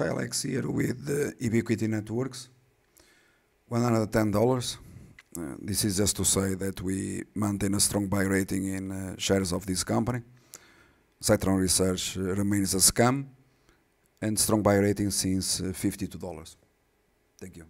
Alex here with uh, Ubiquity Networks, $110. Uh, this is just to say that we maintain a strong buy rating in uh, shares of this company. Citron Research uh, remains a scam and strong buy rating since uh, $52. Thank you.